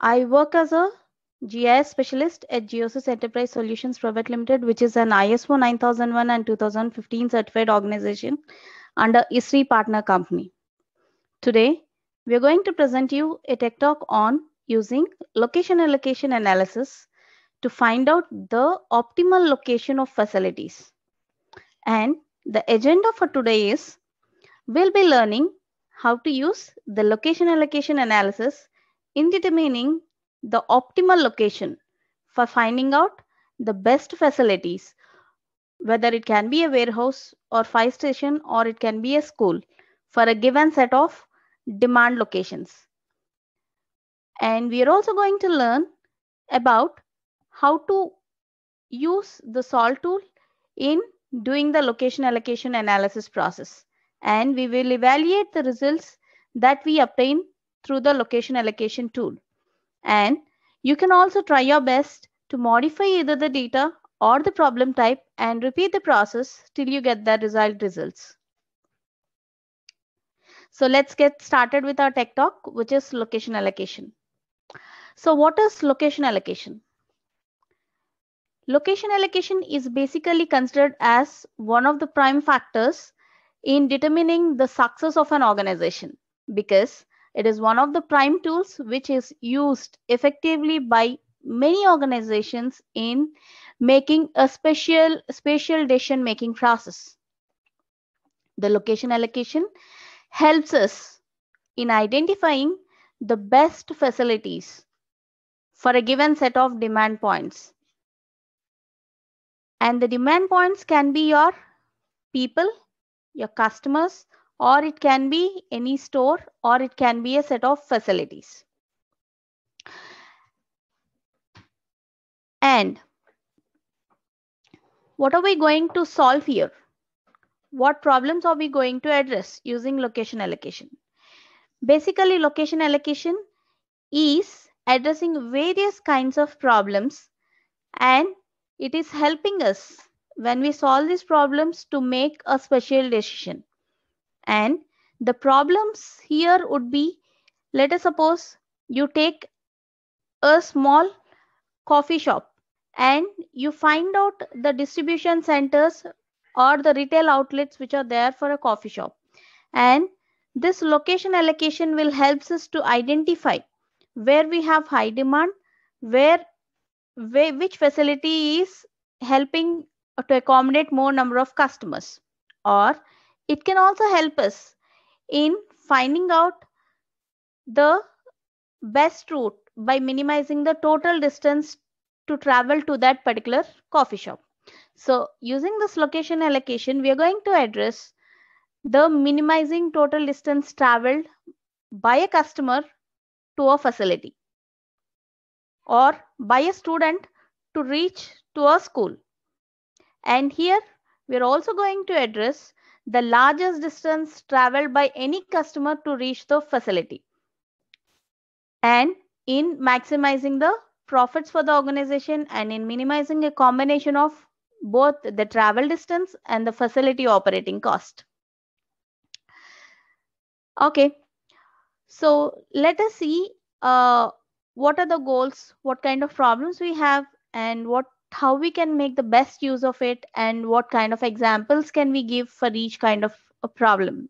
I work as a GIS specialist at Geosys Enterprise Solutions Private Limited, which is an ISO 9001 and 2015 certified organization under ISRI partner company. Today, we are going to present you a tech talk on using location allocation analysis to find out the optimal location of facilities. And the agenda for today is we'll be learning how to use the location allocation analysis in determining the optimal location for finding out the best facilities, whether it can be a warehouse or fire station or it can be a school for a given set of demand locations. And we are also going to learn about how to use the SOL tool in doing the location allocation analysis process. And we will evaluate the results that we obtain through the location allocation tool. And you can also try your best to modify either the data or the problem type and repeat the process till you get the desired results. So let's get started with our tech talk, which is location allocation. So what is location allocation? Location allocation is basically considered as one of the prime factors in determining the success of an organization because it is one of the prime tools which is used effectively by many organizations in making a special spatial decision making process. The location allocation helps us in identifying the best facilities for a given set of demand points. And the demand points can be your people, your customers, or it can be any store or it can be a set of facilities. And what are we going to solve here? What problems are we going to address using location allocation? Basically, location allocation is addressing various kinds of problems and it is helping us when we solve these problems to make a special decision. And the problems here would be, let us suppose you take a small coffee shop and you find out the distribution centers or the retail outlets which are there for a coffee shop. And this location allocation will helps us to identify where we have high demand, where, where which facility is helping to accommodate more number of customers or it can also help us in finding out the best route by minimizing the total distance to travel to that particular coffee shop. So using this location allocation, we are going to address the minimizing total distance traveled by a customer to a facility or by a student to reach to a school. And here we are also going to address the largest distance traveled by any customer to reach the facility and in maximizing the profits for the organization and in minimizing a combination of both the travel distance and the facility operating cost. Okay, so let us see uh, what are the goals, what kind of problems we have, and what how we can make the best use of it and what kind of examples can we give for each kind of a problem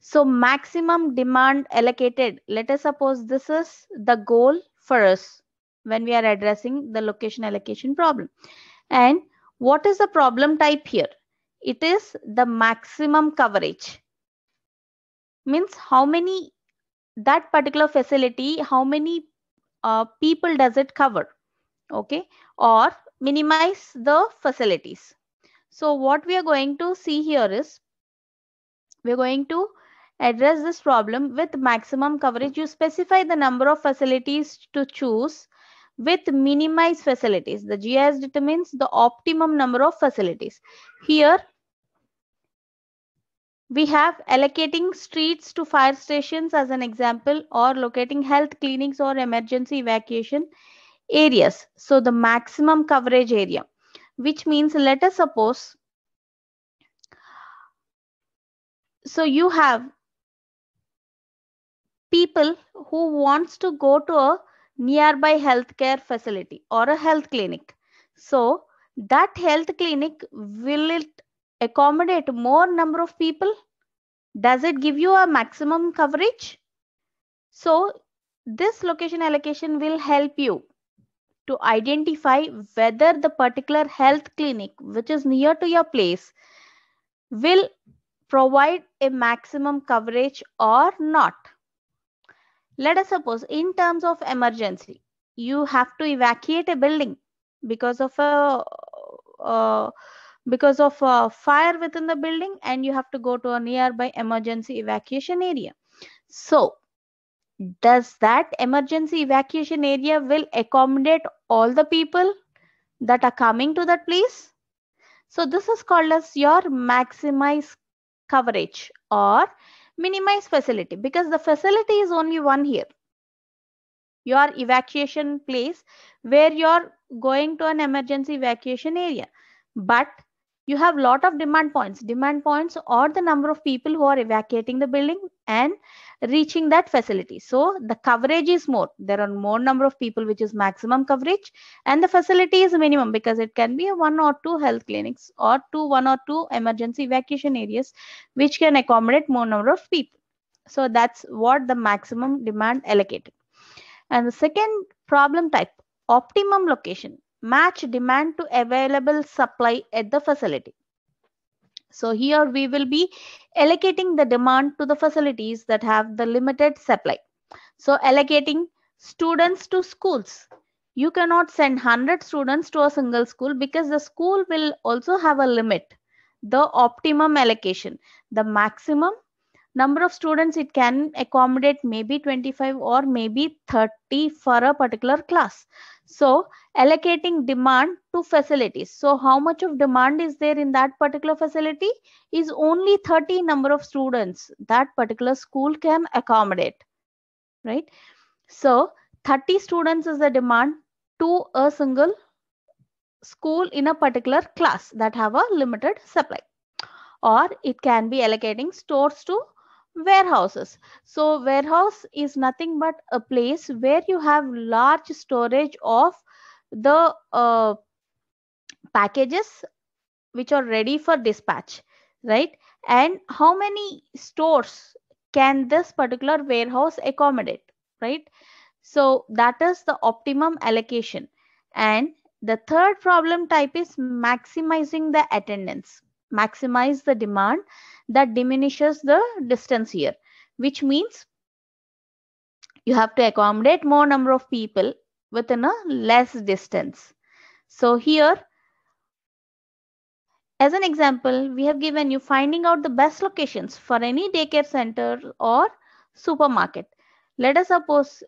so maximum demand allocated let us suppose this is the goal for us when we are addressing the location allocation problem and what is the problem type here it is the maximum coverage means how many that particular facility how many uh, people does it cover okay, or minimize the facilities. So what we are going to see here is we're going to address this problem with maximum coverage. You specify the number of facilities to choose with minimized facilities. The GIS determines the optimum number of facilities. Here, we have allocating streets to fire stations as an example or locating health clinics or emergency evacuation areas. So the maximum coverage area, which means let us suppose, so you have people who wants to go to a nearby healthcare facility or a health clinic. So that health clinic, will it accommodate more number of people? Does it give you a maximum coverage? So this location allocation will help you to identify whether the particular health clinic which is near to your place will provide a maximum coverage or not let us suppose in terms of emergency you have to evacuate a building because of a uh, because of a fire within the building and you have to go to a nearby emergency evacuation area so does that emergency evacuation area will accommodate all the people that are coming to that place so this is called as your maximize coverage or minimize facility because the facility is only one here your evacuation place where you're going to an emergency evacuation area but you have lot of demand points demand points or the number of people who are evacuating the building and reaching that facility. So the coverage is more. There are more number of people, which is maximum coverage, and the facility is minimum because it can be one or two health clinics or two, one or two emergency evacuation areas, which can accommodate more number of people. So that's what the maximum demand allocated. And the second problem type, optimum location, match demand to available supply at the facility. So here we will be allocating the demand to the facilities that have the limited supply. So allocating students to schools. You cannot send 100 students to a single school because the school will also have a limit. The optimum allocation, the maximum number of students it can accommodate maybe 25 or maybe 30 for a particular class so allocating demand to facilities so how much of demand is there in that particular facility is only 30 number of students that particular school can accommodate right so 30 students is the demand to a single school in a particular class that have a limited supply or it can be allocating stores to warehouses. So warehouse is nothing but a place where you have large storage of the uh, packages which are ready for dispatch, right? And how many stores can this particular warehouse accommodate, right? So that is the optimum allocation. And the third problem type is maximizing the attendance maximize the demand that diminishes the distance here which means you have to accommodate more number of people within a less distance so here as an example we have given you finding out the best locations for any daycare center or supermarket let us suppose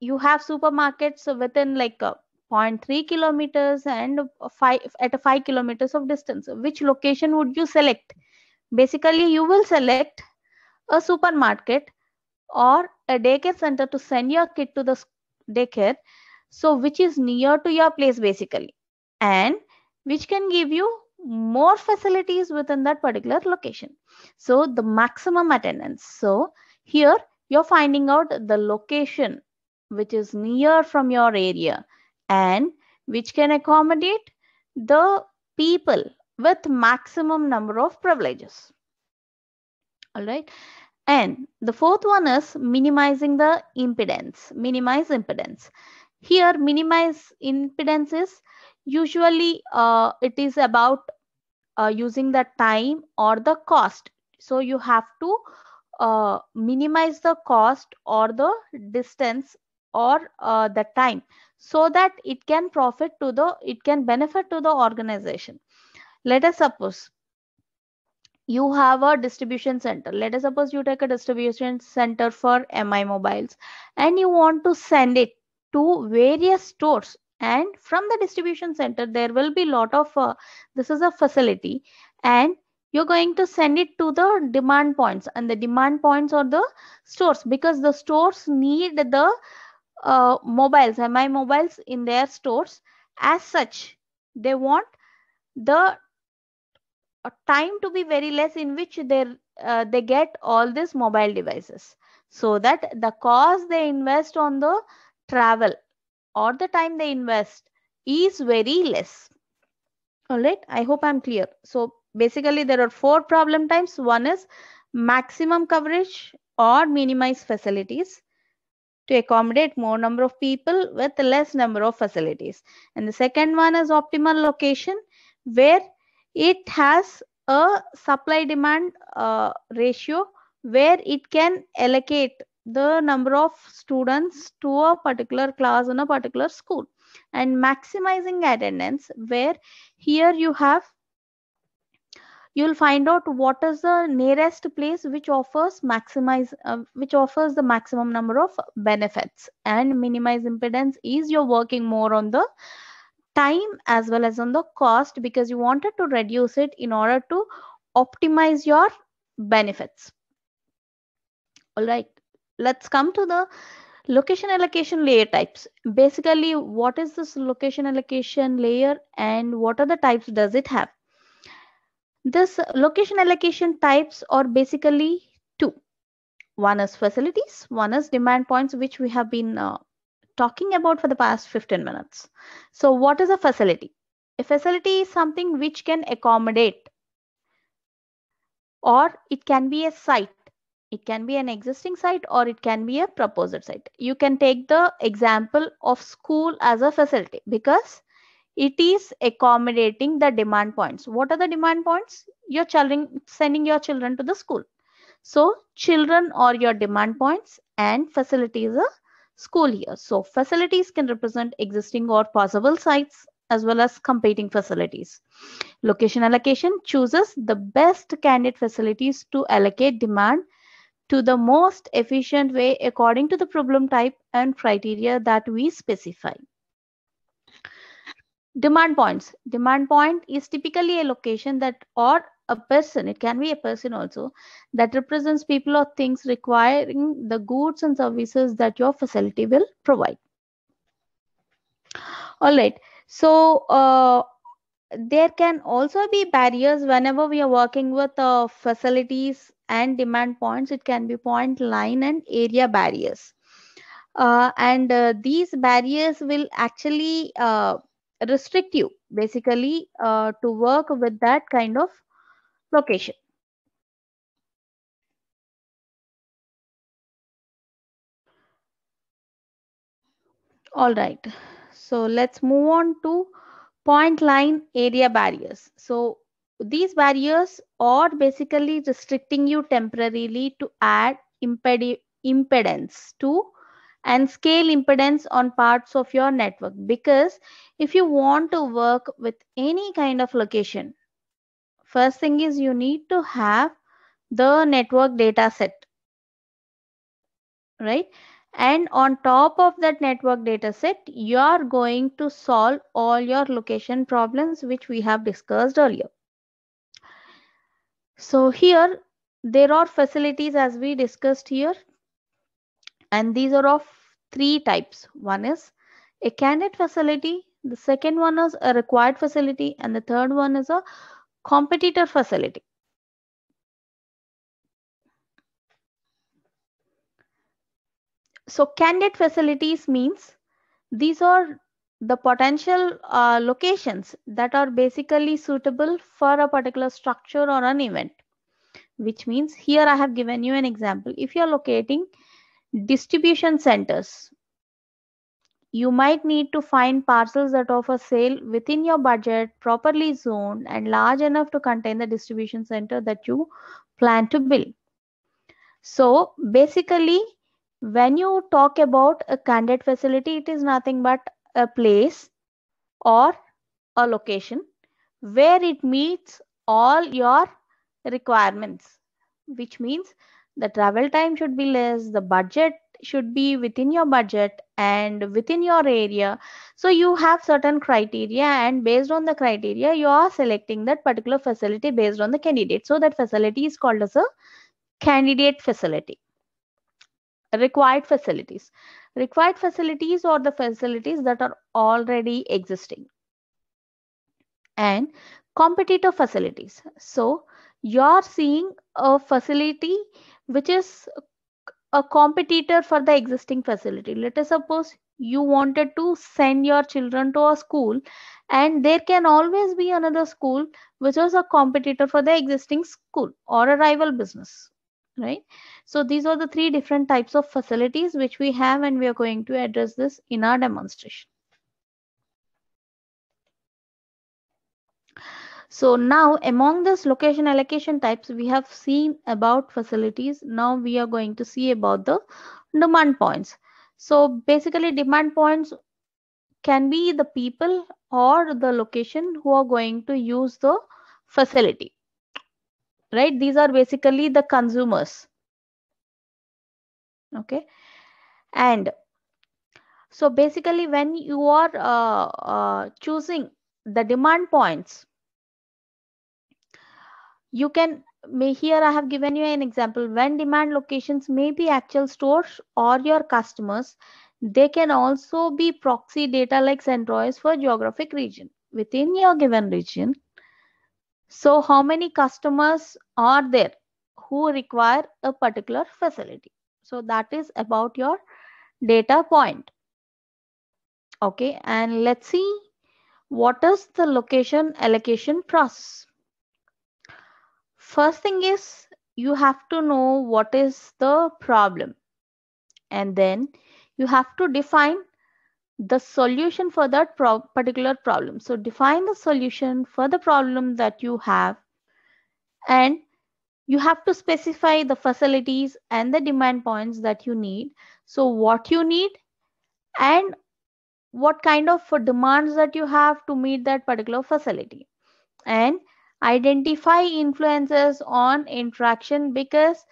you have supermarkets within like a 0.3 kilometers and five at a 5 kilometers of distance which location would you select basically you will select a supermarket or a daycare center to send your kid to the daycare so which is near to your place basically and which can give you more facilities within that particular location so the maximum attendance so here you're finding out the location which is near from your area and which can accommodate the people with maximum number of privileges. All right. And the fourth one is minimizing the impedance, minimize impedance. Here minimize impedance is usually uh, it is about uh, using the time or the cost. So you have to uh, minimize the cost or the distance or uh, the time so that it can profit to the it can benefit to the organization let us suppose you have a distribution center let us suppose you take a distribution center for mi mobiles and you want to send it to various stores and from the distribution center there will be lot of uh, this is a facility and you're going to send it to the demand points and the demand points are the stores because the stores need the uh, mobiles, my mobiles in their stores. As such, they want the uh, time to be very less in which they uh, they get all these mobile devices so that the cost they invest on the travel or the time they invest is very less all right i hope i'm clear so basically there are four problem times. one is maximum coverage or minimize facilities to accommodate more number of people with less number of facilities. And the second one is optimal location where it has a supply demand uh, ratio where it can allocate the number of students to a particular class in a particular school and maximizing attendance where here you have you will find out what is the nearest place which offers maximize uh, which offers the maximum number of benefits and minimize impedance is you're working more on the time as well as on the cost because you wanted to reduce it in order to optimize your benefits all right let's come to the location allocation layer types basically what is this location allocation layer and what are the types does it have this location allocation types are basically two. One is facilities, one is demand points, which we have been uh, talking about for the past 15 minutes. So what is a facility? A facility is something which can accommodate or it can be a site. It can be an existing site or it can be a proposed site. You can take the example of school as a facility because it is accommodating the demand points what are the demand points you're children sending your children to the school so children are your demand points and facilities are school here so facilities can represent existing or possible sites as well as competing facilities location allocation chooses the best candidate facilities to allocate demand to the most efficient way according to the problem type and criteria that we specify demand points demand point is typically a location that or a person it can be a person also that represents people or things requiring the goods and services that your facility will provide all right so uh, there can also be barriers whenever we are working with uh, facilities and demand points it can be point line and area barriers uh, and uh, these barriers will actually uh, restrict you basically uh, to work with that kind of location. All right, so let's move on to point line area barriers. So these barriers are basically restricting you temporarily to add impedance to and scale impedance on parts of your network because if you want to work with any kind of location first thing is you need to have the network data set right and on top of that network data set you are going to solve all your location problems which we have discussed earlier so here there are facilities as we discussed here and these are of three types. One is a candidate facility, the second one is a required facility, and the third one is a competitor facility. So candidate facilities means these are the potential uh, locations that are basically suitable for a particular structure or an event, which means here I have given you an example. If you're locating Distribution centers. You might need to find parcels that offer sale within your budget, properly zoned, and large enough to contain the distribution center that you plan to build. So basically, when you talk about a candidate facility, it is nothing but a place or a location where it meets all your requirements, which means the travel time should be less the budget should be within your budget and within your area so you have certain criteria and based on the criteria you are selecting that particular facility based on the candidate so that facility is called as a candidate facility required facilities required facilities or the facilities that are already existing and competitor facilities so you're seeing a facility which is a competitor for the existing facility. Let us suppose you wanted to send your children to a school and there can always be another school which is a competitor for the existing school or a rival business right so these are the three different types of facilities which we have and we are going to address this in our demonstration So now among this location allocation types, we have seen about facilities. Now we are going to see about the demand points. So basically demand points can be the people or the location who are going to use the facility. Right? These are basically the consumers. Okay. And so basically when you are uh, uh, choosing the demand points, you can may here i have given you an example when demand locations may be actual stores or your customers they can also be proxy data like centroids for geographic region within your given region so how many customers are there who require a particular facility so that is about your data point okay and let's see what is the location allocation process First thing is you have to know what is the problem and then you have to define the solution for that pro particular problem. So define the solution for the problem that you have and you have to specify the facilities and the demand points that you need. So what you need and what kind of demands that you have to meet that particular facility. And identify influences on interaction because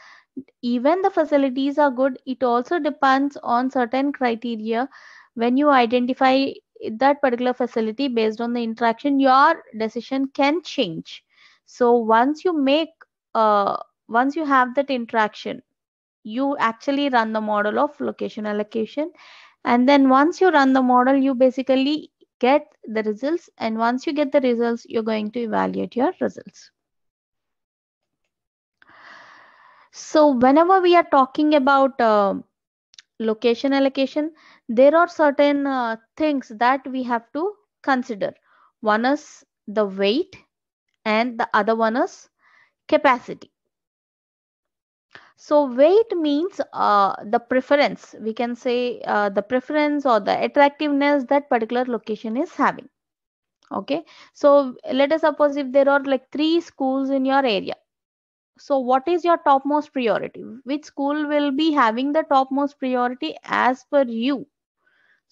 even the facilities are good it also depends on certain criteria when you identify that particular facility based on the interaction your decision can change so once you make uh, once you have that interaction you actually run the model of location allocation and then once you run the model you basically get the results and once you get the results you're going to evaluate your results so whenever we are talking about uh, location allocation there are certain uh, things that we have to consider one is the weight and the other one is capacity so weight means uh, the preference we can say uh, the preference or the attractiveness that particular location is having okay so let us suppose if there are like three schools in your area so what is your topmost priority which school will be having the topmost priority as per you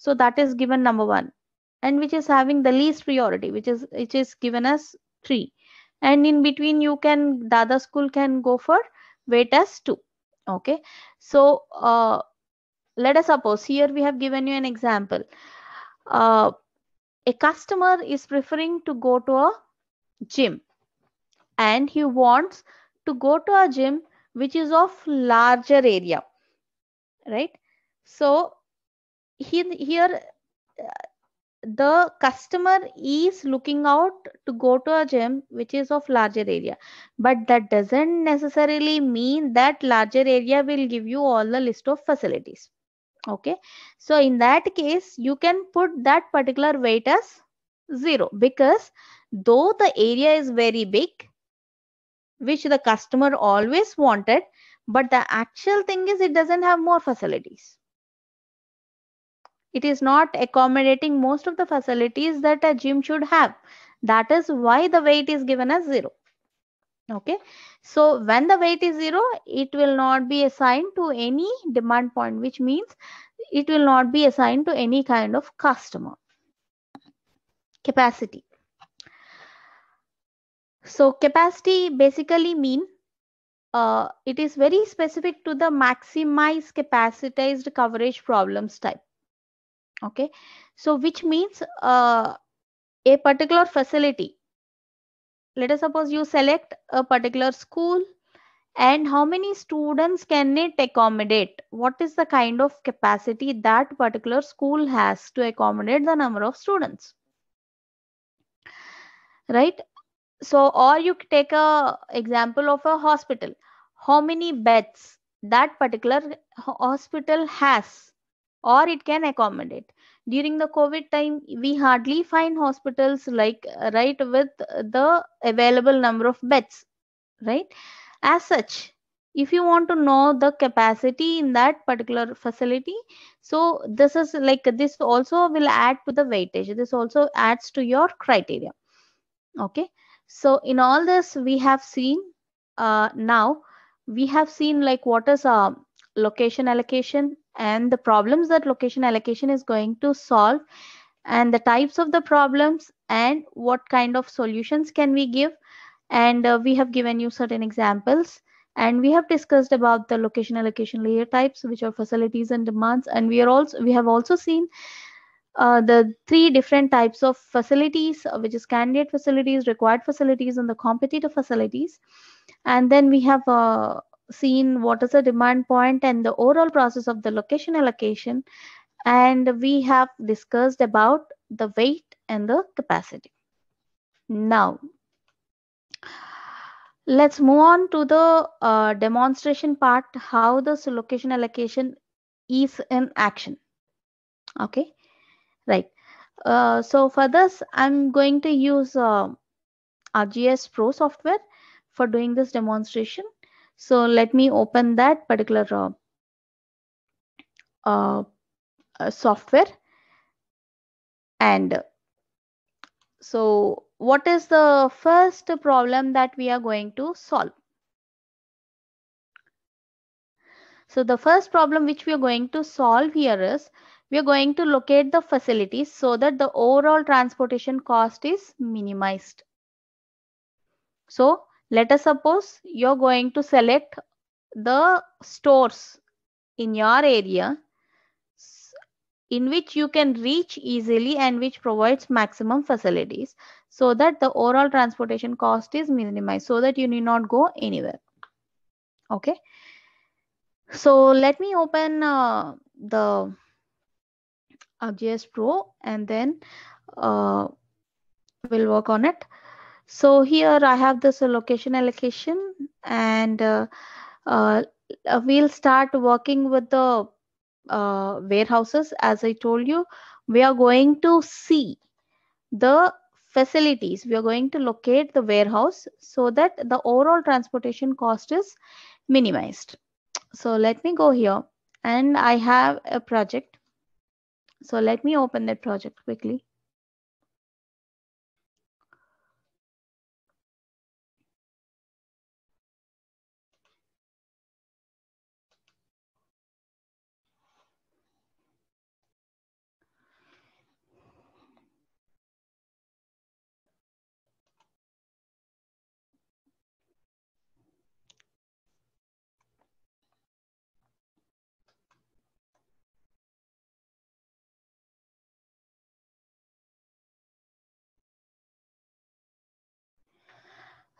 so that is given number 1 and which is having the least priority which is which is given as 3 and in between you can the other school can go for weight as 2 okay so uh, let us suppose here we have given you an example uh, a customer is preferring to go to a gym and he wants to go to a gym which is of larger area right so he, here uh, the customer is looking out to go to a gym which is of larger area but that doesn't necessarily mean that larger area will give you all the list of facilities okay so in that case you can put that particular weight as zero because though the area is very big which the customer always wanted but the actual thing is it doesn't have more facilities it is not accommodating most of the facilities that a gym should have that is why the weight is given as zero okay so when the weight is zero it will not be assigned to any demand point which means it will not be assigned to any kind of customer capacity so capacity basically mean uh, it is very specific to the maximize capacitized coverage problems type okay so which means uh, a particular facility let us suppose you select a particular school and how many students can it accommodate what is the kind of capacity that particular school has to accommodate the number of students right so or you take a example of a hospital how many beds that particular hospital has or it can accommodate during the covid time we hardly find hospitals like uh, right with the available number of beds right as such if you want to know the capacity in that particular facility so this is like this also will add to the weightage this also adds to your criteria okay so in all this we have seen uh, now we have seen like what is uh, location allocation and the problems that location allocation is going to solve and the types of the problems and what kind of solutions can we give and uh, we have given you certain examples and we have discussed about the location allocation layer types which are facilities and demands and we are also we have also seen uh, the three different types of facilities uh, which is candidate facilities required facilities and the competitive facilities and then we have uh, seen what is the demand point and the overall process of the location allocation and we have discussed about the weight and the capacity now let's move on to the uh, demonstration part how this location allocation is in action okay right uh, so for this i'm going to use uh, rgs pro software for doing this demonstration so let me open that particular uh, uh, uh software. And uh, so what is the first problem that we are going to solve? So the first problem which we are going to solve here is we are going to locate the facilities so that the overall transportation cost is minimized. So let us suppose you're going to select the stores in your area in which you can reach easily and which provides maximum facilities so that the overall transportation cost is minimized so that you need not go anywhere. Okay. So let me open uh, the ArcGIS Pro and then uh, we'll work on it. So here I have this location allocation and uh, uh, we'll start working with the uh, warehouses. As I told you, we are going to see the facilities. We are going to locate the warehouse so that the overall transportation cost is minimized. So let me go here and I have a project. So let me open that project quickly.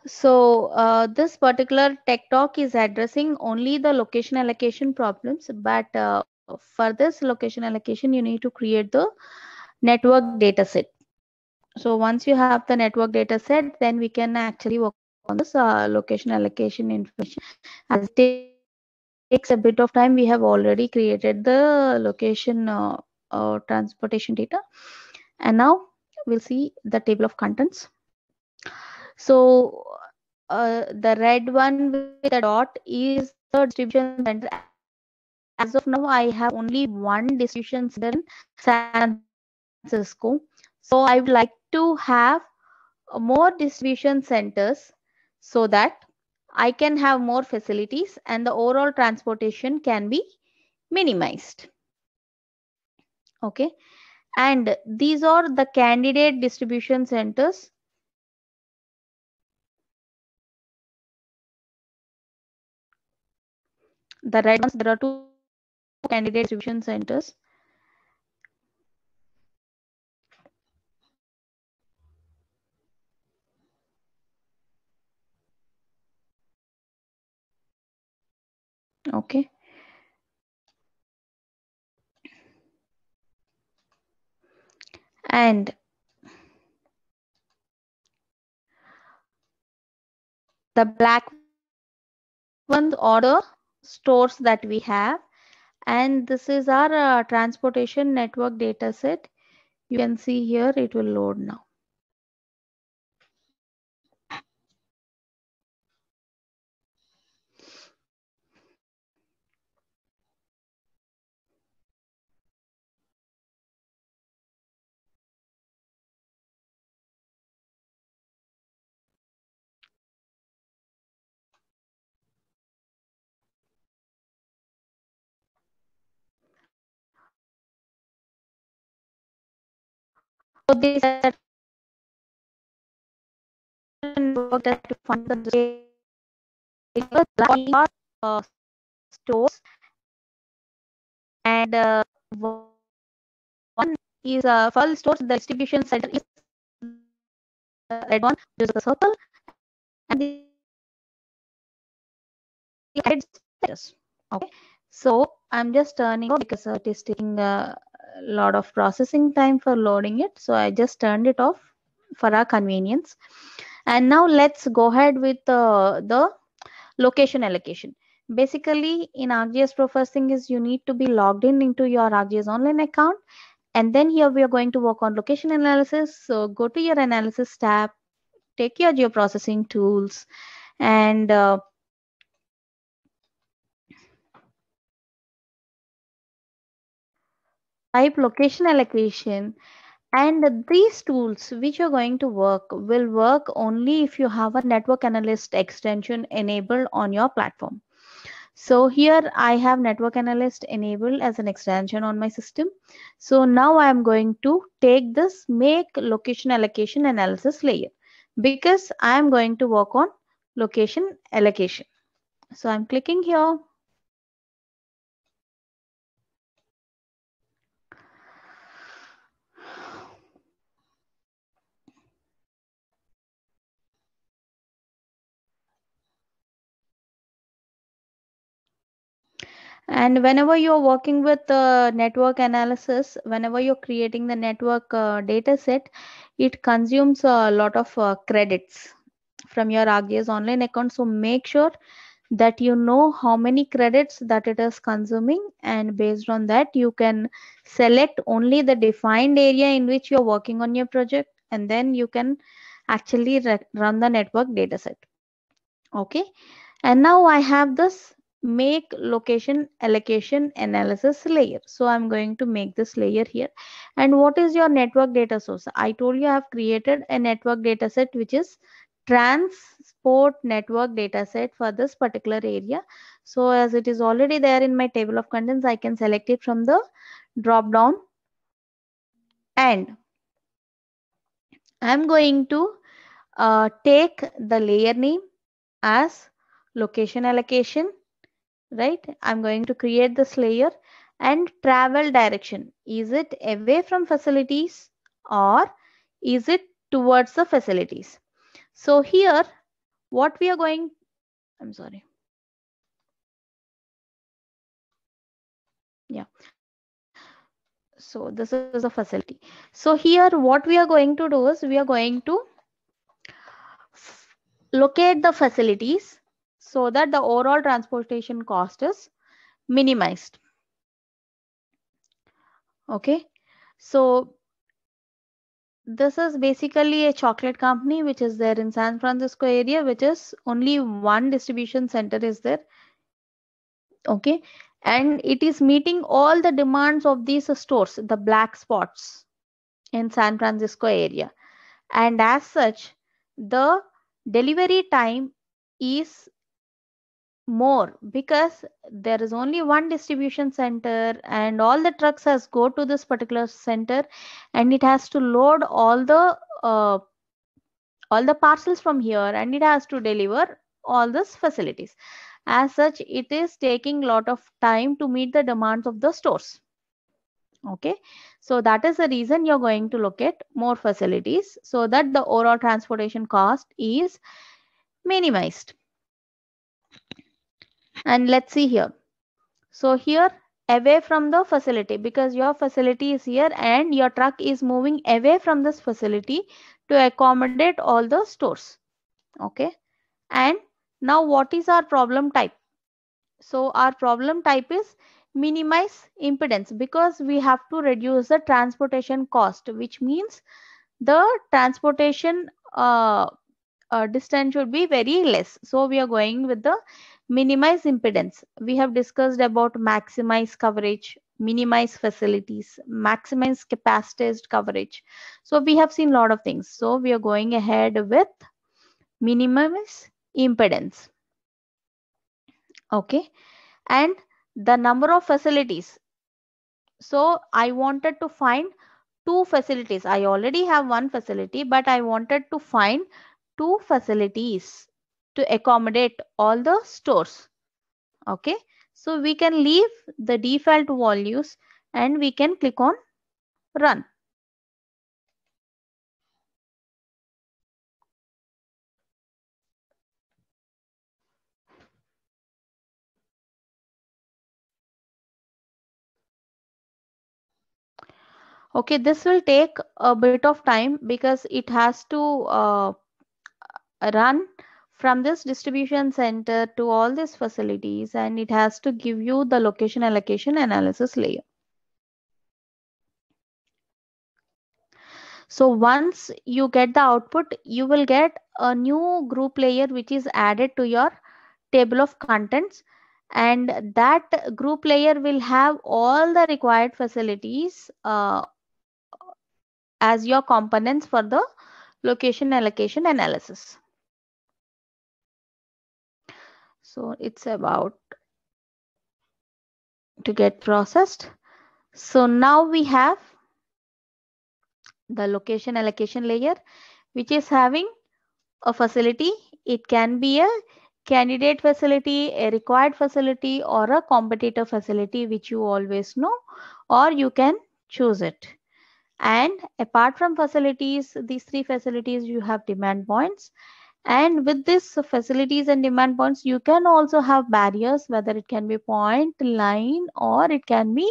So uh, this particular tech talk is addressing only the location allocation problems, but uh, for this location allocation, you need to create the network dataset. So once you have the network dataset, then we can actually work on this uh, location allocation information. As it takes a bit of time, we have already created the location uh, uh, transportation data. And now we'll see the table of contents. So uh, the red one with a dot is the distribution center. As of now, I have only one distribution center in San Francisco. So I would like to have more distribution centers so that I can have more facilities and the overall transportation can be minimized. Okay. And these are the candidate distribution centers the right ones, there are two candidate distribution centers. Okay. And the black one's order stores that we have. And this is our uh, transportation network data set. You can see here it will load now. So these are work that to find the uh, stores and uh, one is uh, file stores the distribution center is the red one which is the circle and the, head status okay so i'm just turning off because uh, it is taking uh, lot of processing time for loading it so i just turned it off for our convenience and now let's go ahead with uh, the location allocation basically in ArcGIS thing is you need to be logged in into your ArcGIS online account and then here we are going to work on location analysis so go to your analysis tab take your geoprocessing tools and uh, type location allocation and these tools which are going to work will work only if you have a network analyst extension enabled on your platform. So here I have network analyst enabled as an extension on my system. So now I am going to take this make location allocation analysis layer because I am going to work on location allocation. So I'm clicking here. and whenever you're working with uh, network analysis whenever you're creating the network uh, data set it consumes a lot of uh, credits from your RGS online account so make sure that you know how many credits that it is consuming and based on that you can select only the defined area in which you're working on your project and then you can actually run the network data set okay and now i have this make location allocation analysis layer so i'm going to make this layer here and what is your network data source i told you i have created a network data set which is transport network data set for this particular area so as it is already there in my table of contents i can select it from the drop down and i'm going to uh, take the layer name as location allocation right i'm going to create this layer and travel direction is it away from facilities or is it towards the facilities so here what we are going i'm sorry yeah so this is a facility so here what we are going to do is we are going to locate the facilities so that the overall transportation cost is minimized. Okay, so this is basically a chocolate company which is there in San Francisco area, which is only one distribution center is there. Okay, and it is meeting all the demands of these stores, the black spots in San Francisco area. And as such, the delivery time is more because there is only one distribution center and all the trucks has go to this particular center and it has to load all the uh, all the parcels from here and it has to deliver all these facilities as such it is taking lot of time to meet the demands of the stores okay so that is the reason you're going to look at more facilities so that the overall transportation cost is minimized and let's see here. So here away from the facility because your facility is here and your truck is moving away from this facility to accommodate all the stores. Okay. And now what is our problem type? So our problem type is minimize impedance because we have to reduce the transportation cost which means the transportation uh, uh, distance should be very less. So we are going with the Minimize impedance. We have discussed about maximize coverage, minimize facilities, maximize capacitized coverage. So we have seen a lot of things. So we are going ahead with minimize impedance. Okay. And the number of facilities. So I wanted to find two facilities. I already have one facility, but I wanted to find two facilities to accommodate all the stores. Okay, so we can leave the default values and we can click on run. okay this will take a bit of time because it has to uh, run from this distribution center to all these facilities and it has to give you the location allocation analysis layer. So once you get the output, you will get a new group layer which is added to your table of contents and that group layer will have all the required facilities uh, as your components for the location allocation analysis. so it's about to get processed so now we have the location allocation layer which is having a facility it can be a candidate facility, a required facility, or a competitor facility, which you always know, or you can choose it. And apart from facilities, these three facilities, you have demand points and with this facilities and demand points you can also have barriers whether it can be point line or it can be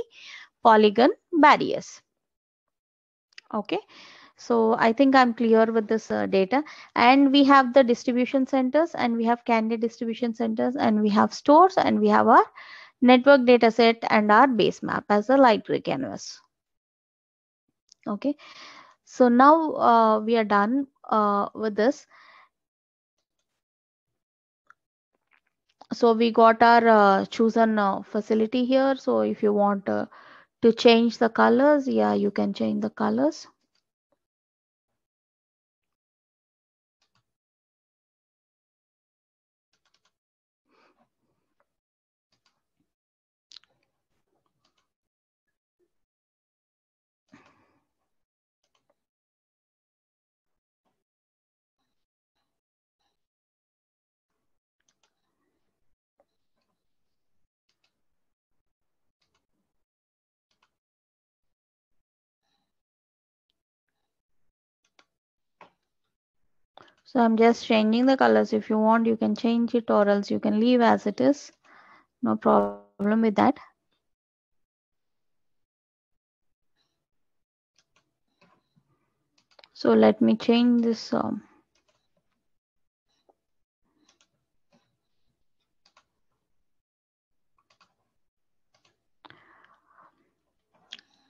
polygon barriers okay so i think i'm clear with this uh, data and we have the distribution centers and we have candidate distribution centers and we have stores and we have our network data set and our base map as a light gray canvas okay so now uh, we are done uh, with this so we got our uh, chosen uh, facility here so if you want uh, to change the colors yeah you can change the colors So I'm just changing the colors. If you want, you can change it or else you can leave as it is. No problem with that. So let me change this. Um,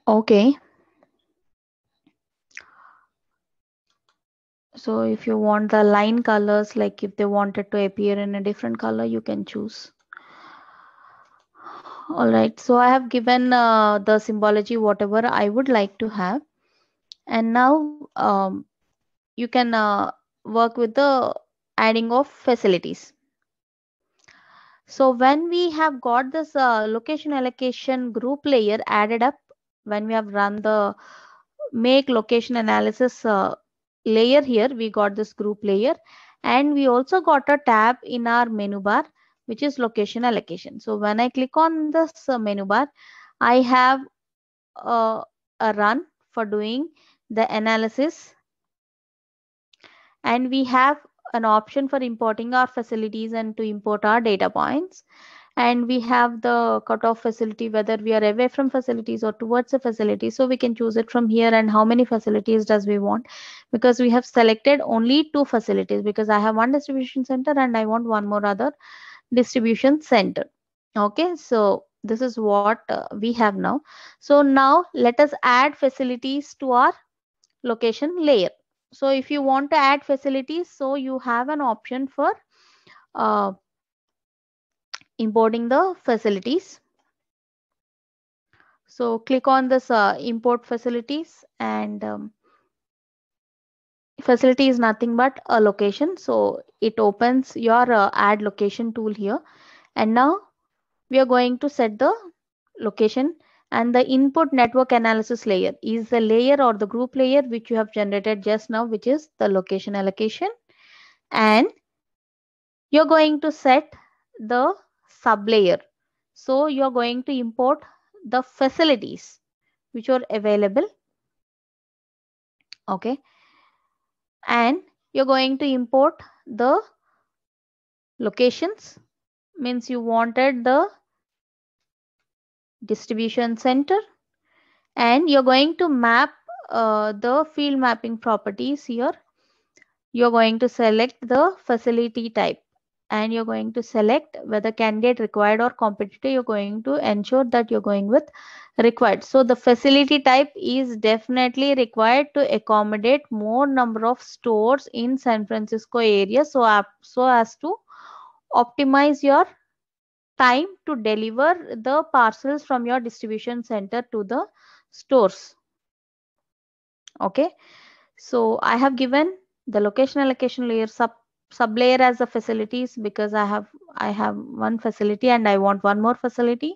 okay. So if you want the line colors, like if they wanted to appear in a different color, you can choose. All right, so I have given uh, the symbology, whatever I would like to have. And now um, you can uh, work with the adding of facilities. So when we have got this uh, location allocation group layer added up, when we have run the make location analysis uh, layer here we got this group layer and we also got a tab in our menu bar which is location allocation so when i click on this uh, menu bar i have a, uh, a run for doing the analysis and we have an option for importing our facilities and to import our data points and we have the cutoff facility whether we are away from facilities or towards the facility so we can choose it from here and how many facilities does we want because we have selected only two facilities because i have one distribution center and i want one more other distribution center okay so this is what uh, we have now so now let us add facilities to our location layer so if you want to add facilities so you have an option for uh, importing the facilities. So click on this uh, import facilities and um, facility is nothing but a location. So it opens your uh, add location tool here. And now we are going to set the location and the input network analysis layer is the layer or the group layer which you have generated just now, which is the location allocation. And you're going to set the sublayer. So you are going to import the facilities which are available. Okay. And you're going to import the locations means you wanted the distribution center and you're going to map uh, the field mapping properties here you're going to select the facility type and you're going to select whether candidate required or competitor. you're going to ensure that you're going with required so the facility type is definitely required to accommodate more number of stores in san francisco area so so as to optimize your time to deliver the parcels from your distribution center to the stores okay so i have given the location allocation layer sub sublayer as the facilities because I have I have one facility and I want one more facility.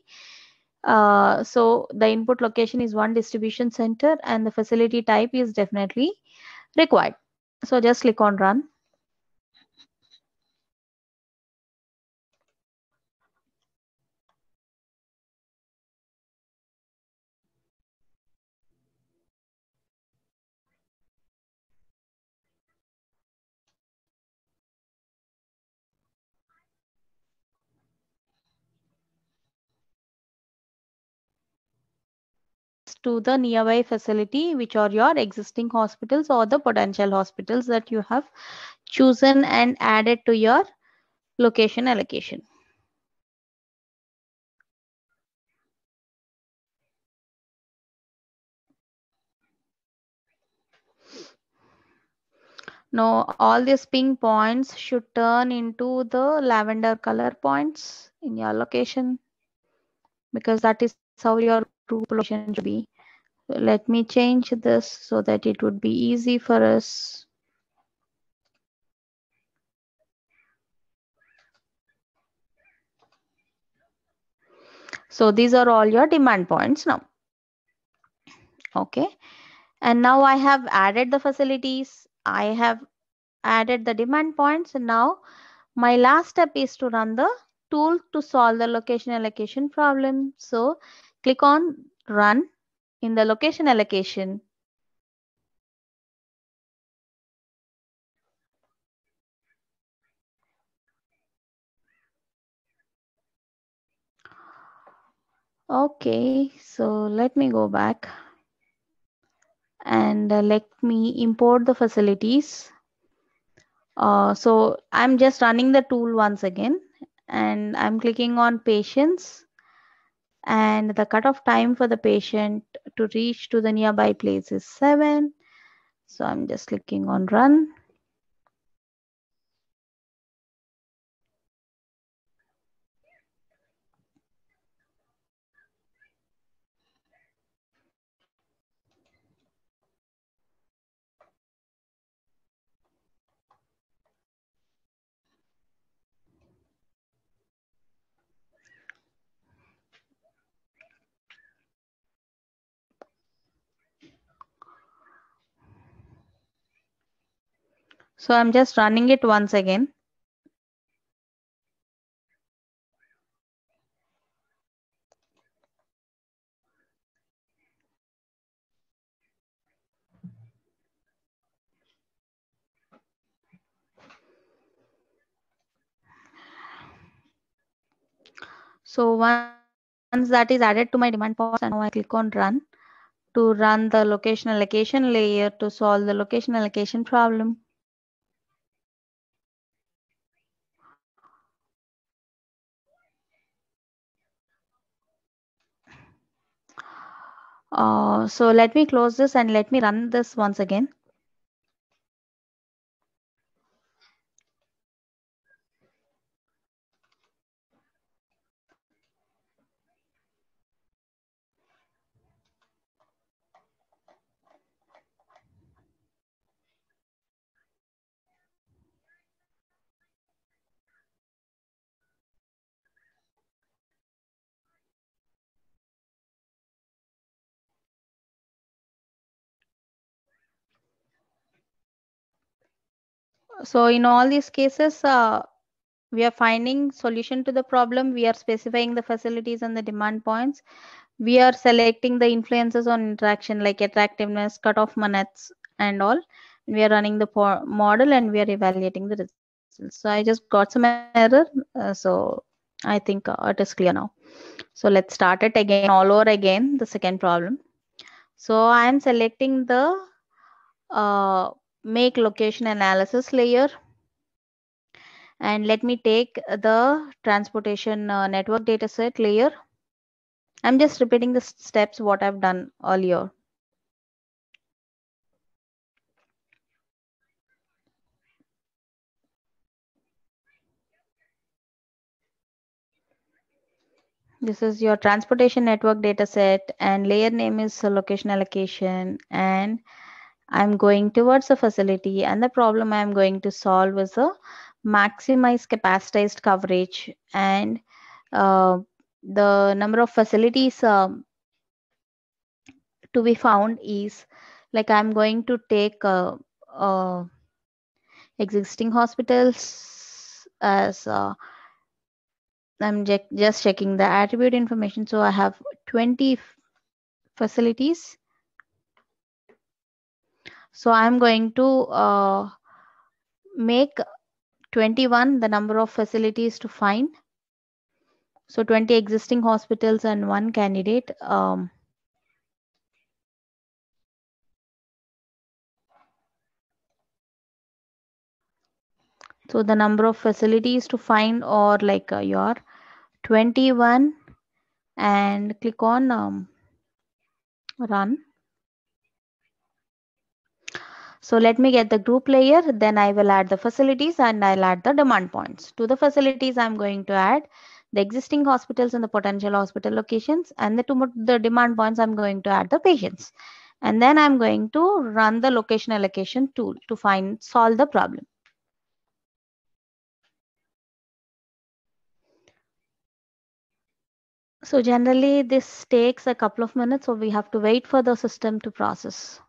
Uh, so the input location is one distribution center and the facility type is definitely required. So just click on run. to the nearby facility, which are your existing hospitals or the potential hospitals that you have chosen and added to your location allocation. Now all these pink points should turn into the lavender color points in your location because that is how your group location should be let me change this so that it would be easy for us. So these are all your demand points now. Okay. And now I have added the facilities. I have added the demand points. And now my last step is to run the tool to solve the location allocation problem. So click on run in the location allocation, Okay, so let me go back and uh, let me import the facilities. Uh, so I'm just running the tool once again and I'm clicking on patients and the cutoff time for the patient to reach to the nearby place is 7. So I'm just clicking on run. So I'm just running it once again. So once that is added to my demand box and now I click on run to run the location allocation layer to solve the location allocation problem. Uh, so let me close this and let me run this once again. So in all these cases, uh, we are finding solution to the problem. We are specifying the facilities and the demand points. We are selecting the influences on interaction like attractiveness, cutoff minutes, and all. We are running the model and we are evaluating the results. So I just got some error. Uh, so I think uh, it is clear now. So let's start it again all over again, the second problem. So I am selecting the uh, make location analysis layer and let me take the transportation uh, network dataset layer. I'm just repeating the steps what I've done earlier. This is your transportation network dataset and layer name is location allocation and I'm going towards a facility and the problem I'm going to solve is a maximize capacitized coverage and uh, the number of facilities um, to be found is like I'm going to take uh, uh, existing hospitals as uh, I'm just checking the attribute information. So I have 20 facilities so I'm going to uh, make 21 the number of facilities to find. So 20 existing hospitals and one candidate. Um, so the number of facilities to find or like uh, your 21 and click on um, run. So let me get the group layer, then I will add the facilities and I'll add the demand points. To the facilities, I'm going to add the existing hospitals and the potential hospital locations and the, to the demand points, I'm going to add the patients. And then I'm going to run the location allocation tool to find solve the problem. So generally this takes a couple of minutes, so we have to wait for the system to process.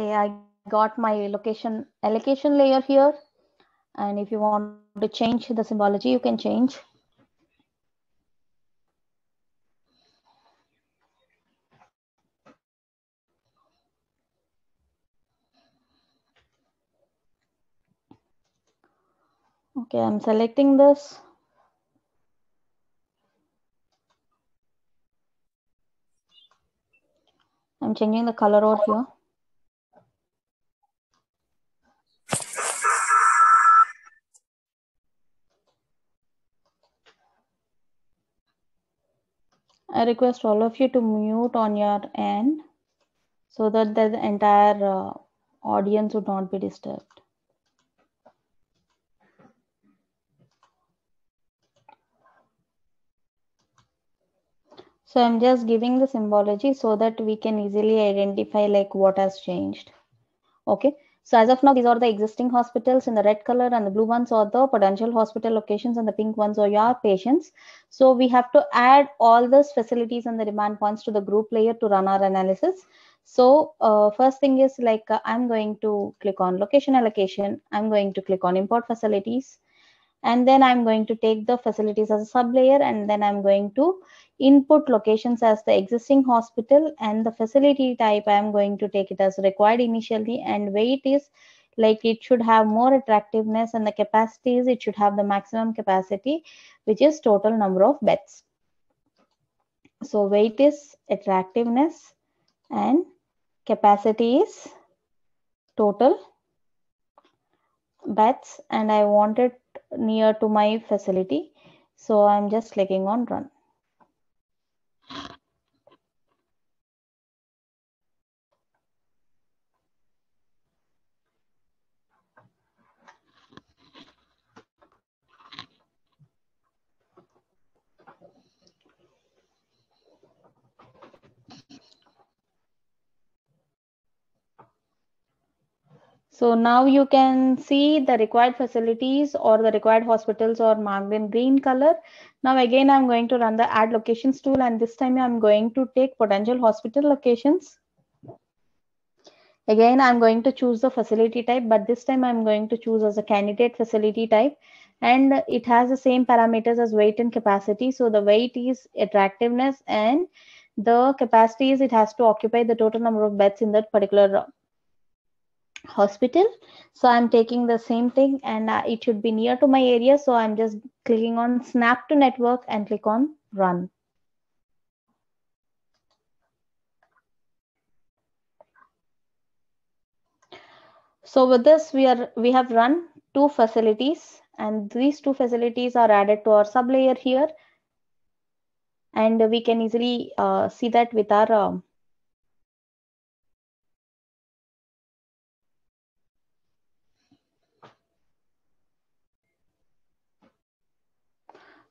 I got my location allocation layer here. And if you want to change the symbology, you can change. Okay, I'm selecting this. I'm changing the color over here. I request all of you to mute on your end so that the entire uh, audience would not be disturbed. So I'm just giving the symbology so that we can easily identify like what has changed. Okay, so as of now, these are the existing hospitals in the red color and the blue ones are the potential hospital locations and the pink ones are your patients. So we have to add all these facilities and the demand points to the group layer to run our analysis. So uh, first thing is like uh, I'm going to click on location allocation. I'm going to click on import facilities. And then I'm going to take the facilities as a sub layer and then I'm going to input locations as the existing hospital and the facility type I am going to take it as required initially and weight is like it should have more attractiveness and the capacities it should have the maximum capacity which is total number of beds. So weight is attractiveness and capacity is total beds and I want it near to my facility. So I'm just clicking on run. So now you can see the required facilities or the required hospitals or marked in green color. Now again, I'm going to run the add locations tool and this time I'm going to take potential hospital locations. Again, I'm going to choose the facility type, but this time I'm going to choose as a candidate facility type and it has the same parameters as weight and capacity. So the weight is attractiveness and the capacity is it has to occupy the total number of beds in that particular hospital so i'm taking the same thing and uh, it should be near to my area so i'm just clicking on snap to network and click on run so with this we are we have run two facilities and these two facilities are added to our sub layer here and we can easily uh, see that with our um,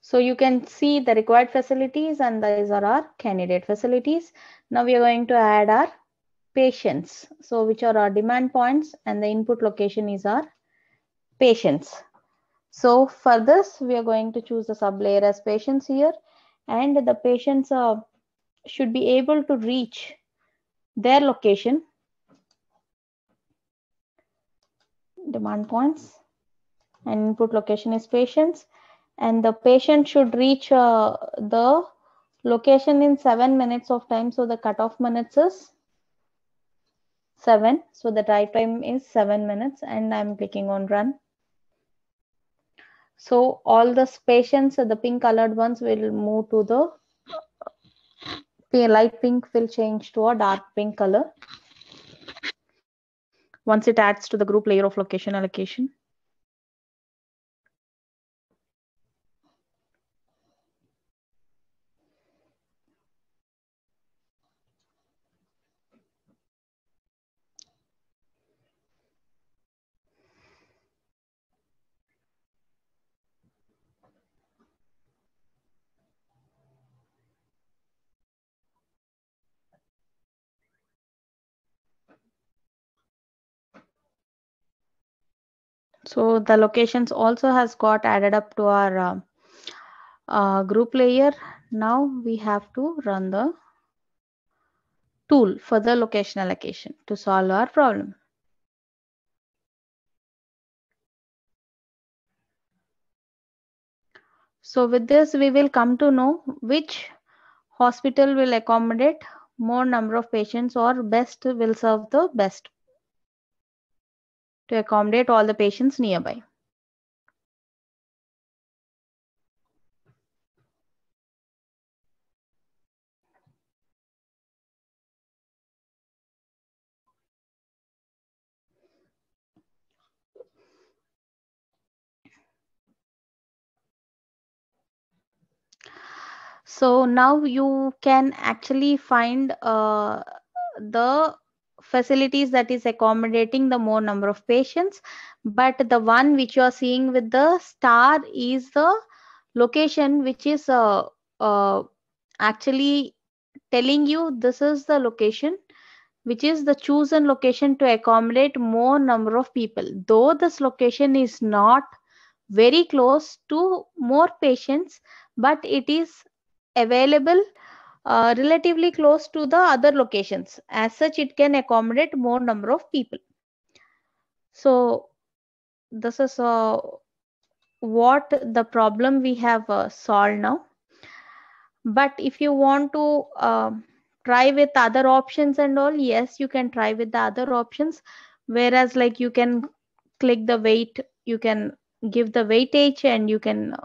So you can see the required facilities and these are our candidate facilities. Now we are going to add our patients. So which are our demand points and the input location is our patients. So for this, we are going to choose the sub layer as patients here and the patients uh, should be able to reach their location demand points and input location is patients and the patient should reach uh, the location in seven minutes of time. So the cutoff minutes is seven. So the drive time is seven minutes and I'm clicking on run. So all the patients, the pink colored ones will move to the light pink will change to a dark pink color once it adds to the group layer of location allocation. So the locations also has got added up to our uh, uh, group layer. Now we have to run the tool for the location allocation to solve our problem. So with this, we will come to know which hospital will accommodate more number of patients or best will serve the best to accommodate all the patients nearby. So now you can actually find uh, the facilities that is accommodating the more number of patients but the one which you are seeing with the star is the location which is uh, uh, actually telling you this is the location which is the chosen location to accommodate more number of people though this location is not very close to more patients but it is available uh, relatively close to the other locations. As such, it can accommodate more number of people. So this is uh, what the problem we have uh, solved now. But if you want to uh, try with other options and all, yes, you can try with the other options. Whereas like you can click the weight, you can give the weightage and you can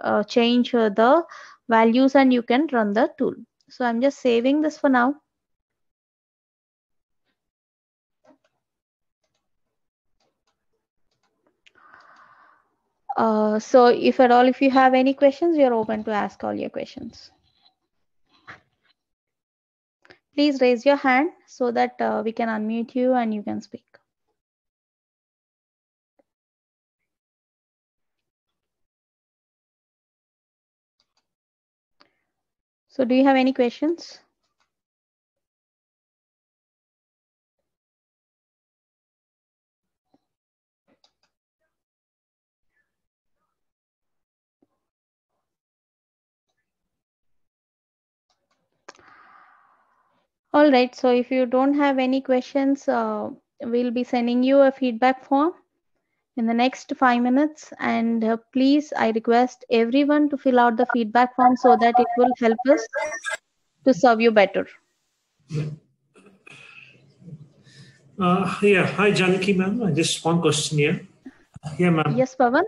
uh, change uh, the values and you can run the tool. So I'm just saving this for now. Uh, so if at all, if you have any questions, you're open to ask all your questions. Please raise your hand so that uh, we can unmute you and you can speak. So do you have any questions? All right, so if you don't have any questions, uh, we'll be sending you a feedback form in the next five minutes. And uh, please, I request everyone to fill out the feedback form so that it will help us to serve you better. Uh, yeah, hi Janaki ma'am. Just one question here. Yeah, ma'am. Yes, Pavan.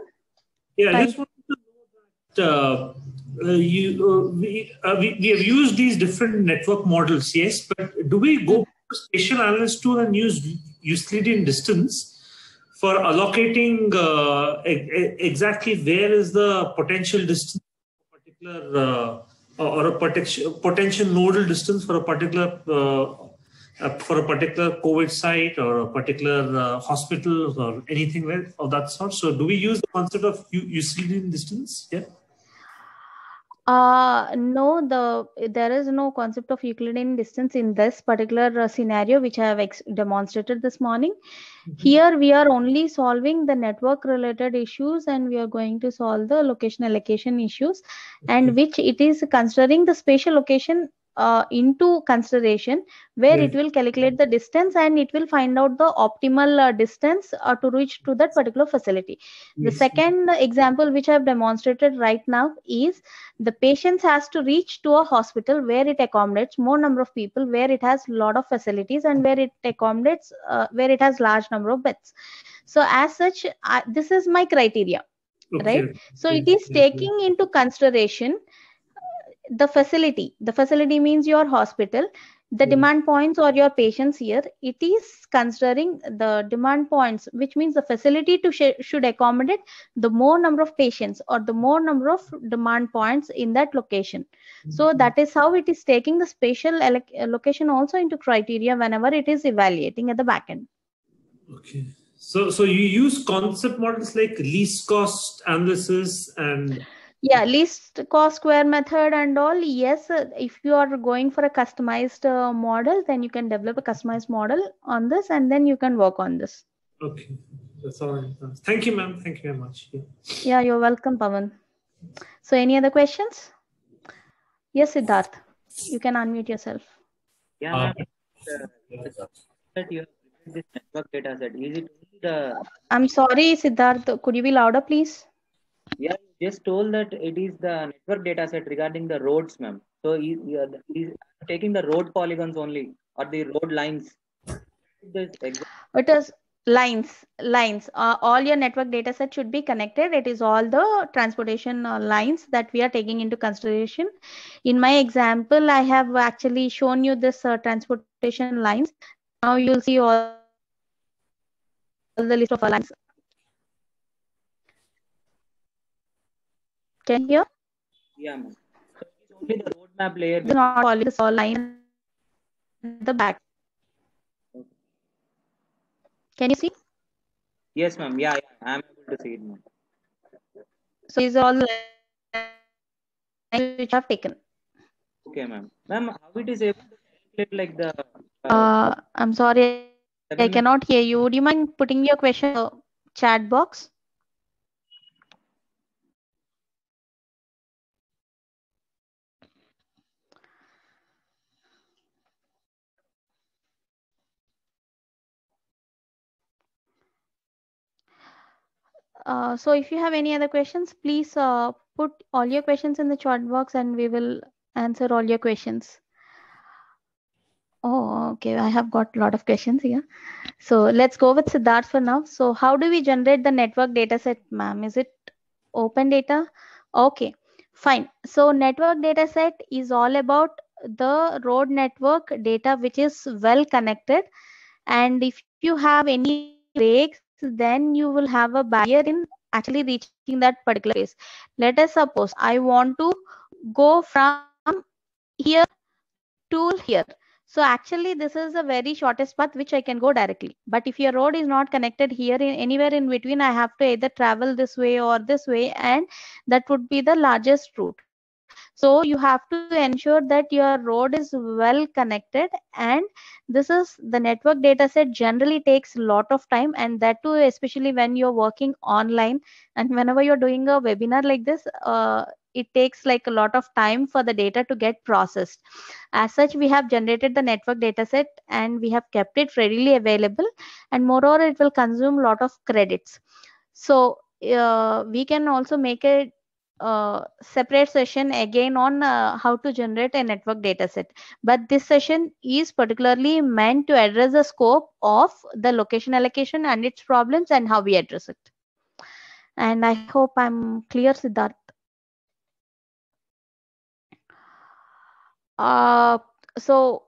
Yeah, Thank just wanted to know that uh, uh you uh, we, uh, we we have used these different network models, yes, but do we go hmm. spatial analysis tool and use Euclidean distance? for allocating uh, e- exactly where is the potential distance for a particular uh, or a potential, potential nodal distance for a particular uh, uh, for a particular COVID site or a particular uh, hospital or anything of that sort. So, do we use the concept of Euclidean distance? Yeah. Uh, no, the there is no concept of Euclidean distance in this particular uh, scenario, which I have ex- demonstrated this morning. Mm-hmm. Here we are only solving the network related issues and we are going to solve the location allocation issues and which it is considering the spatial location uh, into consideration where it will calculate the distance and it will find out the optimal uh, distance uh, to reach to that particular facility yes. the second example which i have demonstrated right now is the patient has to reach to a hospital where it accommodates more number of people where it has lot of facilities and where it accommodates uh, where it has large number of beds so as such I, this is my criteria okay. right so it is taking into consideration the facility the facility means your hospital the mm. demand points or your patients here it is considering the demand points which means the facility to sh should accommodate the more number of patients or the more number of demand points in that location mm. so hmm. that is how it is taking the spatial location also into criteria whenever it is evaluating at the back end okay so so you use concept models like least cost analysis and yeah least cost square method and all yes if you are going for a customized uh, model then you can develop a customized model on this and then you can work on this okay that's all thank you ma'am thank you very much yeah. yeah you're welcome pavan so any other questions yes siddharth you can unmute yourself yeah uh, this network data set is it the... i'm sorry siddharth could you be louder please yeah just told that it is the network data set regarding the roads, ma'am. So he, he, taking the road polygons only or the road lines. It is lines, lines. Uh, all your network data set should be connected. It is all the transportation uh, lines that we are taking into consideration. In my example, I have actually shown you this uh, transportation lines. Now you'll see all the list of lines Can here? Yeah, ma'am. Only the roadmap layer. Do not call is all line the back. Okay. Can you see? Yes, ma'am. Yeah, yeah, I'm able to see it, ma'am. So these all lines which have taken. Okay, ma'am. Ma'am, how it is able to calculate like the... Uh, uh I'm sorry, I cannot hear you. Would you mind putting your question in chat box? Uh, so if you have any other questions, please uh, put all your questions in the chat box and we will answer all your questions. Oh, okay. I have got a lot of questions here. So let's go with Siddharth for now. So how do we generate the network data set, ma'am? Is it open data? Okay, fine. So network data set is all about the road network data, which is well connected. And if you have any breaks then you will have a barrier in actually reaching that particular place. Let us suppose I want to go from here to here. So actually this is a very shortest path which I can go directly. But if your road is not connected here in anywhere in between, I have to either travel this way or this way and that would be the largest route so you have to ensure that your road is well connected and this is the network data set generally takes a lot of time and that too especially when you're working online and whenever you're doing a webinar like this uh, it takes like a lot of time for the data to get processed as such we have generated the network data set and we have kept it readily available and moreover it will consume a lot of credits so uh, we can also make it. Uh, separate session again on uh, how to generate a network dataset. But this session is particularly meant to address the scope of the location allocation and its problems and how we address it. And I hope I'm clear, Siddharth. Uh, so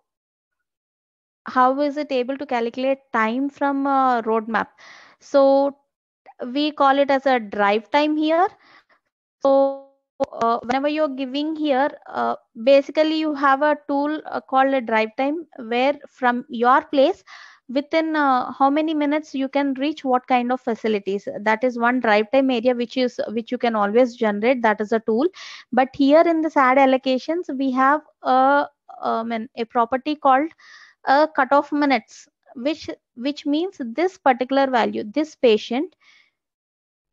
how is it able to calculate time from a uh, roadmap? So we call it as a drive time here so uh, whenever you're giving here, uh, basically you have a tool uh, called a drive time where from your place within uh, how many minutes you can reach what kind of facilities that is one drive time area which is which you can always generate that is a tool but here in the sad allocations we have a um, a property called a cutoff minutes which which means this particular value this patient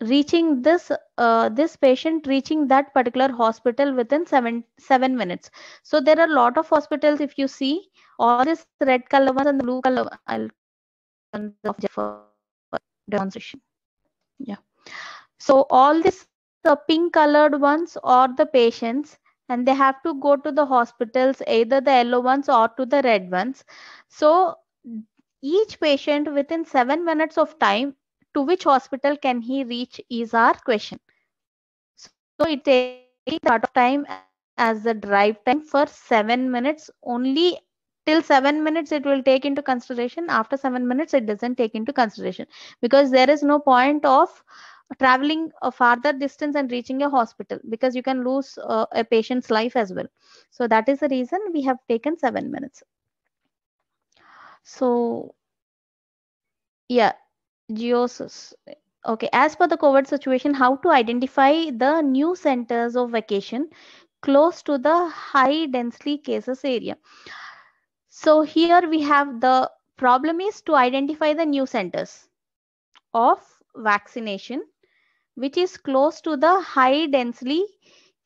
reaching this uh, this patient reaching that particular hospital within seven seven minutes so there are a lot of hospitals if you see all these red color ones and the blue color i'll for demonstration yeah so all these the pink colored ones are the patients and they have to go to the hospitals either the yellow ones or to the red ones so each patient within 7 minutes of time to which hospital can he reach is our question. So it takes a lot of time as the drive time for seven minutes only till seven minutes it will take into consideration after seven minutes it doesn't take into consideration because there is no point of traveling a farther distance and reaching a hospital because you can lose uh, a patient's life as well so that is the reason we have taken 7 minutes so yeah geosis okay as per the covid situation how to identify the new centers of vacation close to the high densely cases area so here we have the problem is to identify the new centers of vaccination which is close to the high densely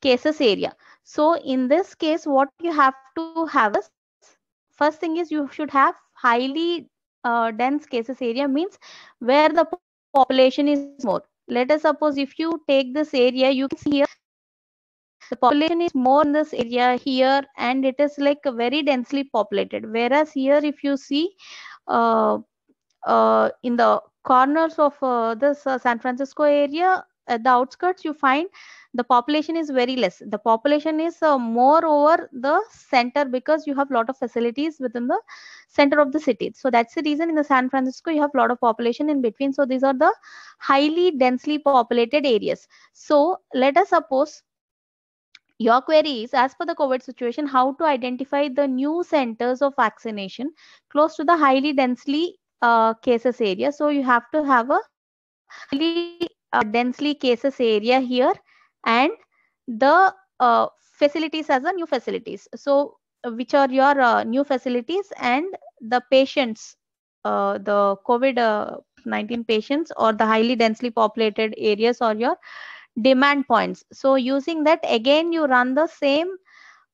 cases area so in this case what you have to have is first thing is you should have highly uh, dense cases area means where the population is more. Let us suppose if you take this area, you can see here the population is more in this area here and it is like very densely populated. Whereas here if you see uh, uh, in the corners of uh, this uh, San Francisco area, at uh, the outskirts you find the population is very less the population is uh, more over the center because you have lot of facilities within the center of the city so that's the reason in the san francisco you have lot of population in between so these are the highly densely populated areas so let us suppose your query is as per the COVID situation, how to identify the new centers of vaccination close to the highly densely uh, cases area. So you have to have a highly uh, densely cases area here and the uh, facilities as a new facilities. So uh, which are your uh, new facilities and the patients, uh, the COVID-19 uh, patients or the highly densely populated areas or your demand points. So using that again, you run the same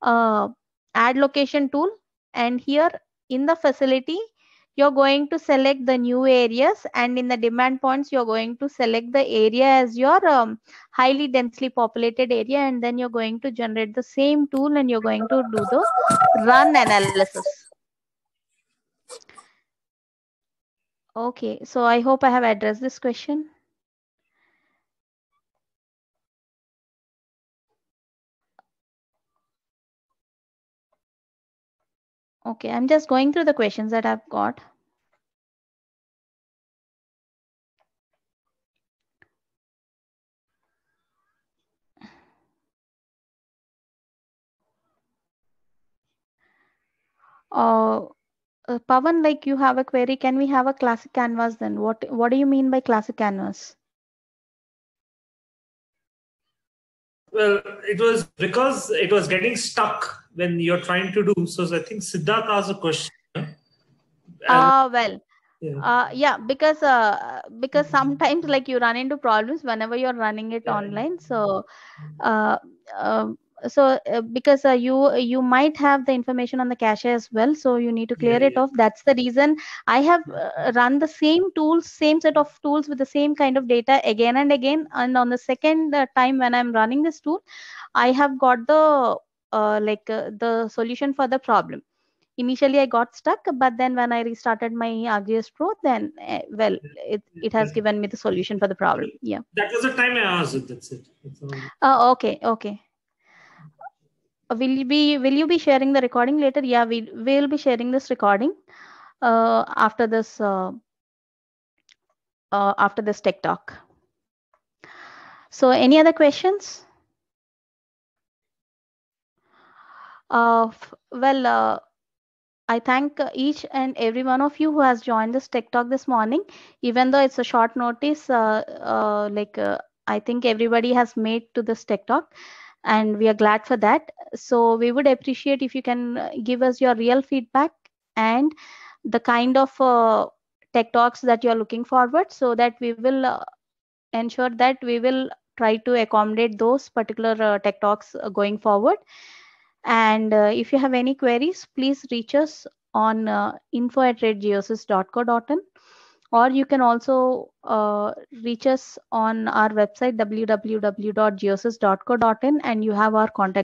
add location tool and here in the facility, you're going to select the new areas and in the demand points you're going to select the area as your um, highly densely populated area and then you're going to generate the same tool and you're going to do the run analysis okay so i hope i have addressed this question Okay, I'm just going through the questions that I've got. Uh, uh Pavan, like you have a query, can we have a classic canvas then? What What do you mean by classic canvas? Well, it was because it was getting stuck when you're trying to do. So I think Siddharth asked a question. Ah uh, well, yeah. Uh, yeah because uh, because sometimes like you run into problems whenever you're running it yeah. online so uh, so because you you might have the information on the cache as well so you need to clear yeah, it off that's the reason i have run the same tools same set of tools with the same kind of data again and again and on the second time when i'm running this tool i have got the uh, like uh, the solution for the problem initially i got stuck but then when i restarted my rgs pro then eh, well it, it has given me the solution for the problem yeah that was the time i asked it. that's it uh, okay okay uh, will you be will you be sharing the recording later yeah we will be sharing this recording uh, after this uh, uh, after this tech talk so any other questions Uh, well, uh, I thank each and every one of you who has joined this Tech Talk this morning. Even though it's a short notice, uh, uh like uh, I think everybody has made to this Tech Talk, and we are glad for that. So we would appreciate if you can uh, give us your real feedback and the kind of Tech Talks that you are looking forward, so that we will ensure that we will try to accommodate those particular Tech Talks going forward. And uh, if you have any queries, please reach us on uh, info at redgeosis.co.in or you can also uh, reach us on our website www.geosis.co.in and you have our contact